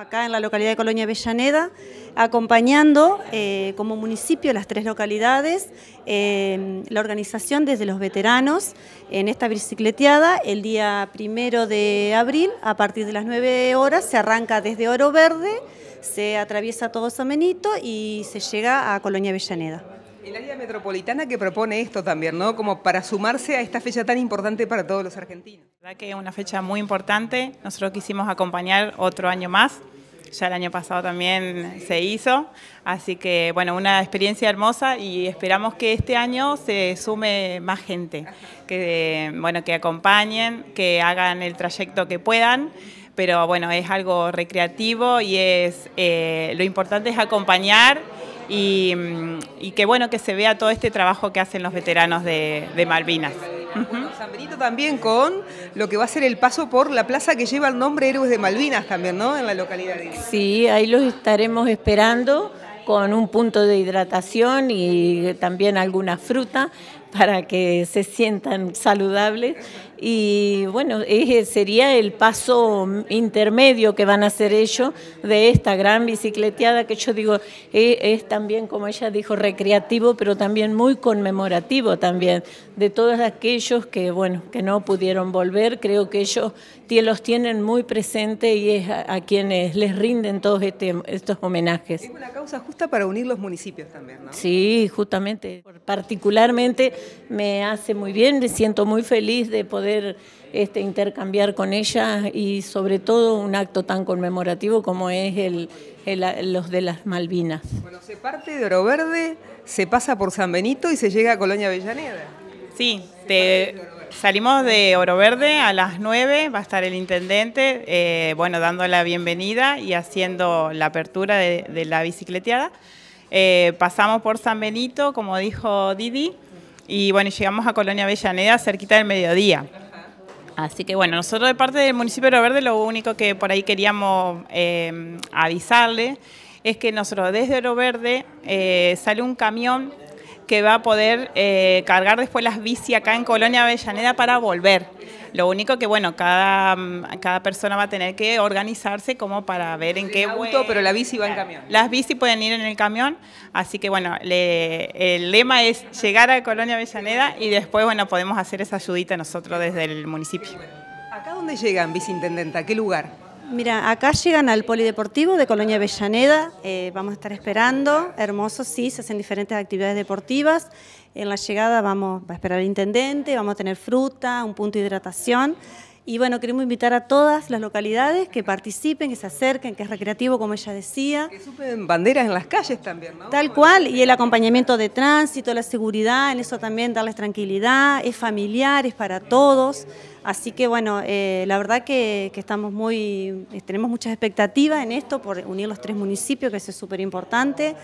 acá en la localidad de Colonia Avellaneda, acompañando eh, como municipio las tres localidades, eh, la organización desde los veteranos en esta bicicleteada. El día primero de abril, a partir de las 9 horas, se arranca desde Oro Verde, se atraviesa todo Samenito y se llega a Colonia Avellaneda. El área metropolitana que propone esto también, ¿no? Como para sumarse a esta fecha tan importante para todos los argentinos. La verdad que es una fecha muy importante. Nosotros quisimos acompañar otro año más ya el año pasado también se hizo. Así que, bueno, una experiencia hermosa y esperamos que este año se sume más gente, que, bueno, que acompañen, que hagan el trayecto que puedan, pero bueno, es algo recreativo y es eh, lo importante es acompañar y, que, bueno, que se vea todo este trabajo que hacen los veteranos de Malvinas. San Benito también con lo que va a ser el paso por la plaza que lleva el nombre Héroes de Malvinas también, ¿no? En la localidad. Sí, ahí los estaremos esperando con un punto de hidratación y también alguna fruta para que se sientan saludables. Y bueno, sería el paso intermedio que van a hacer ellos de esta gran bicicleteada que yo digo e, es, también, como ella dijo, recreativo, pero también muy conmemorativo también de todos aquellos que, bueno, que no pudieron volver. Creo que ellos los tienen muy presente y es a, quienes les rinden todos este, estos homenajes. Es una causa justa para unir los municipios también, ¿no? Sí, justamente. Particularmente me hace muy bien, me siento muy feliz de poder este, intercambiar con ella y sobre todo un acto tan conmemorativo como es el, los de las Malvinas. Bueno, se parte de Oro Verde, se pasa por San Benito y se llega a Colonia Avellaneda. Sí, te... Salimos de Oro Verde a las 9, va a estar el intendente, eh, bueno, dando la bienvenida y haciendo la apertura de, la bicicleteada. Eh, pasamos por San Benito, como dijo Didi, y bueno, llegamos a Colonia Bellaneda cerquita del mediodía. Así que bueno, nosotros de parte del municipio de Oro Verde lo único que por ahí queríamos eh, avisarle es que nosotros desde Oro Verde sale un camión que va a poder eh, cargar después las bici acá en Colonia Avellaneda para volver. Lo único que, bueno, cada, mm, cada persona va a tener que organizarse como para ver en qué... punto pero la bici va en camión. Las bici pueden ir en el camión, así que, bueno, el lema es llegar a Colonia Avellaneda y después, bueno, podemos hacer esa ayudita nosotros desde el municipio. ¿Acá dónde llegan, viceintendenta? ¿Qué lugar? Mira, acá llegan al Polideportivo de Colonia Avellaneda, eh, vamos a estar esperando, hermoso, sí, se hacen diferentes actividades deportivas. En la llegada vamos a esperar al intendente, vamos a tener fruta, un punto de hidratación. Y bueno, queremos invitar a todas las localidades que participen, que se acerquen, que es recreativo, como ella decía. Que supen banderas en las calles también, ¿no? Tal cual, y el acompañamiento de tránsito, la seguridad, en eso también darles tranquilidad, es familiar, es para todos. Así que bueno, eh, la verdad que, estamos muy, tenemos muchas expectativas en esto por unir los tres municipios, que eso es súper importante.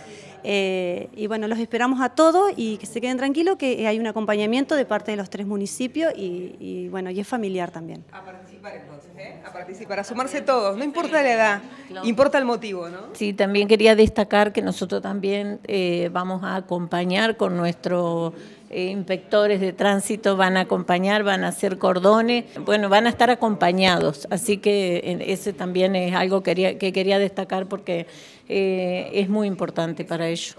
Eh, y bueno, los esperamos a todos y que se queden tranquilos que hay un acompañamiento de parte de los tres municipios y bueno, y es familiar también. Ah, ¿eh? A participar, a sumarse todos, no importa la edad, importa el motivo, ¿no? Sí, también quería destacar que nosotros también eh, vamos a acompañar con nuestros eh, inspectores de tránsito, van a acompañar, van a hacer cordones, bueno, van a estar acompañados, así que ese también es algo que quería, destacar porque es muy importante para ellos.